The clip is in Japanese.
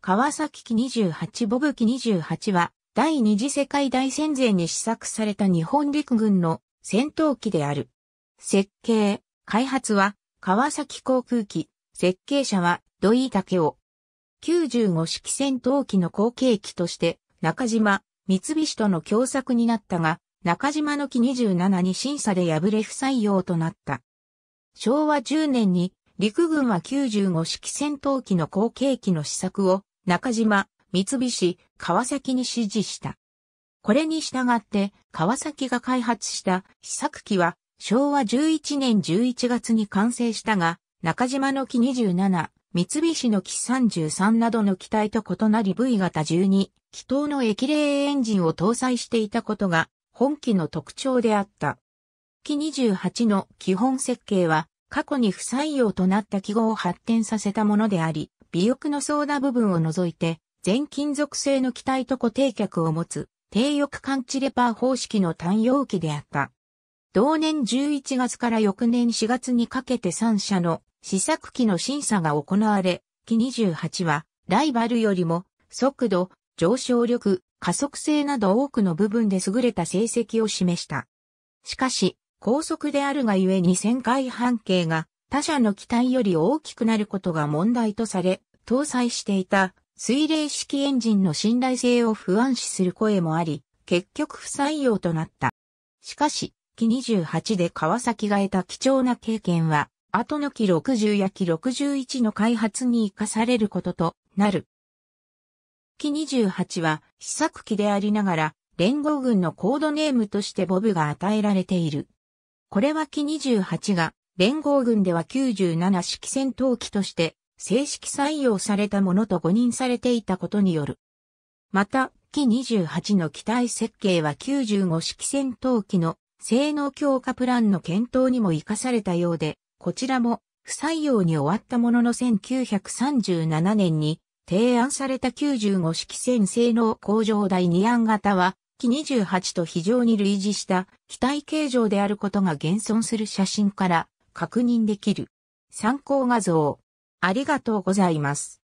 川崎機28ボブ機28は、第二次世界大戦前に試作された日本陸軍の戦闘機である。設計、開発は、川崎航空機、設計者は、土井武雄。95式戦闘機の後継機として、中島、三菱との共作になったが、中島の機27に審査で敗れ不採用となった。昭和10年に陸軍は95式戦闘機の後継機の試作を中島、三菱、川崎に指示した。これに従って川崎が開発した試作機は昭和11年11月に完成したが、中島の機27、三菱の機33などの機体と異なり V 型12、機頭の液冷エンジンを搭載していたことが本機の特徴であった。機28の基本設計は過去に不採用となった記号を発展させたものであり、尾翼のソーダ部分を除いて、全金属製の機体と固定脚を持つ、低翼感知レパー方式の単容機であった。同年11月から翌年4月にかけて3社の試作機の審査が行われ、機28はライバルよりも速度、上昇力、加速性など多くの部分で優れた成績を示した。しかし、高速であるがゆえに旋回半径が他社の機体より大きくなることが問題とされ、搭載していた水冷式エンジンの信頼性を不安視する声もあり、結局不採用となった。しかし、機28で川崎が得た貴重な経験は、後の機60や機61の開発に生かされることとなる。機28は試作機でありながら、連合軍のコードネームとしてボブが与えられている。これは機28が連合軍では97式戦闘機として正式採用されたものと誤認されていたことによる。また、機28の機体設計は95式戦闘機の性能強化プランの検討にも活かされたようで、こちらも不採用に終わったものの1937年に提案された95式戦性能向上第2案型は、機28と非常に類似した機体形状であることが現存する写真から確認できる。参考画像。ありがとうございます。